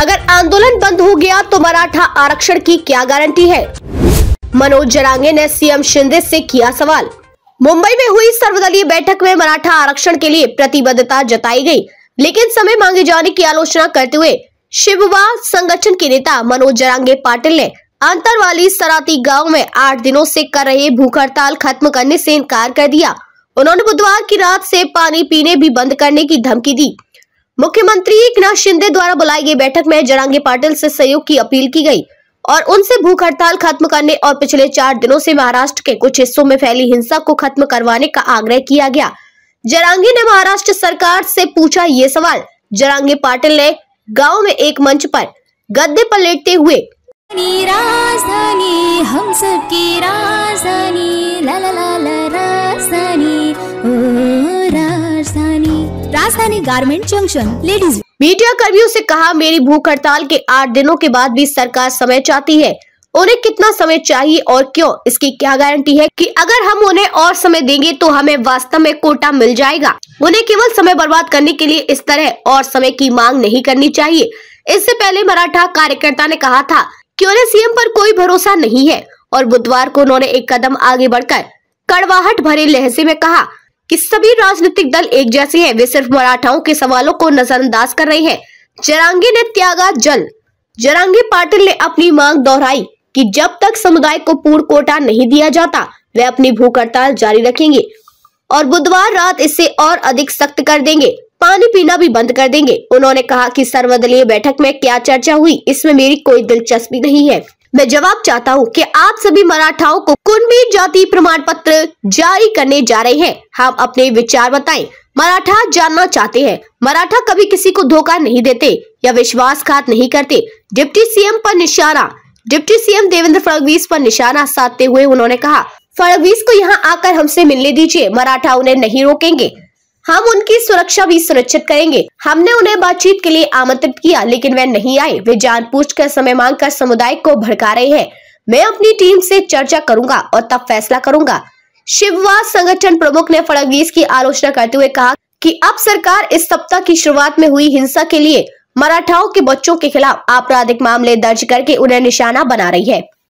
अगर आंदोलन बंद हो गया तो मराठा आरक्षण की क्या गारंटी है मनोज जरांगे ने सीएम शिंदे से किया सवाल मुंबई में हुई सर्वदलीय बैठक में मराठा आरक्षण के लिए प्रतिबद्धता जताई गई लेकिन समय मांगे जाने की आलोचना करते हुए शिववा संगठन के नेता मनोज जरांगे पाटिल ने अंतर वाली सराती गाँव में आठ दिनों ऐसी कर रहे भूख हड़ताल खत्म करने ऐसी इनकार कर दिया उन्होंने बुधवार की रात से पानी पीने भी बंद करने की धमकी दी मुख्यमंत्री एक शिंदे द्वारा बुलाई गई बैठक में जरांगी पाटिल से सहयोग की अपील की गई और उनसे भूख हड़ताल खत्म करने और पिछले चार दिनों से महाराष्ट्र के कुछ हिस्सों में फैली हिंसा को खत्म करवाने का आग्रह किया गया जरांगे ने महाराष्ट्र सरकार से पूछा ये सवाल जरांगे पाटिल ने गाँव में एक मंच पर गद्दे पर लेटते हुए राजधानी हम सबकी राजधानी ला ला ला ला राजधानी गारमेंट जंक्शन लेडीज मीडिया कर्मियों से कहा मेरी भूख हड़ताल के आठ दिनों के बाद भी सरकार समय चाहती है उन्हें कितना समय चाहिए और क्यों इसकी क्या गारंटी है कि अगर हम उन्हें और समय देंगे तो हमें वास्तव में कोटा मिल जाएगा उन्हें केवल समय बर्बाद करने के लिए इस तरह और समय की मांग नहीं करनी चाहिए इससे पहले मराठा कार्यकर्ता ने कहा था कि उन्हें सीएम पर कोई भरोसा नहीं है और बुधवार को उन्होंने एक कदम आगे बढ़कर कड़वाहट भरे लहजे में कहा कि सभी राजनीतिक दल एक जैसे हैं वे सिर्फ मराठाओं के सवालों को नजरअंदाज कर रहे हैं जरांगे ने त्यागा जल जरांगी पाटिल ने अपनी मांग दोहराई कि जब तक समुदाय को पूर्ण कोटा नहीं दिया जाता वे अपनी भूख हड़ताल जारी रखेंगे और बुधवार रात इसे और अधिक सख्त कर देंगे पानी पीना भी बंद कर देंगे उन्होंने कहा कि सर्वदलीय बैठक में क्या चर्चा हुई इसमें मेरी कोई दिलचस्पी नहीं है मैं जवाब चाहता हूँ कि आप सभी मराठाओं को कुंभी जाति प्रमाण पत्र जारी करने जा रहे हैं हम अपने विचार बताएं मराठा जानना चाहते हैं मराठा कभी किसी को धोखा नहीं देते या विश्वासघात नहीं करते डिप्टी सीएम पर निशाना डिप्टी सीएम देवेंद्र फडणवीस पर निशाना साधते हुए उन्होंने कहा फडणवीस को यहाँ आकर हमसे मिलने दीजिए मराठा उन्हें नहीं रोकेंगे हम उनकी सुरक्षा भी सुनिश्चित करेंगे हमने उन्हें बातचीत के लिए आमंत्रित किया लेकिन वे नहीं आए वे जान पूछ कर समय मांग कर समुदाय को भड़का रहे हैं मैं अपनी टीम से चर्चा करूंगा और तब फैसला करूंगा शिववाद संगठन प्रमुख ने फडणवीस की आलोचना करते हुए कहा कि अब सरकार इस सप्ताह की शुरुआत में हुई हिंसा के लिए मराठाओं के बच्चों के खिलाफ आपराधिक मामले दर्ज करके उन्हें निशाना बना रही है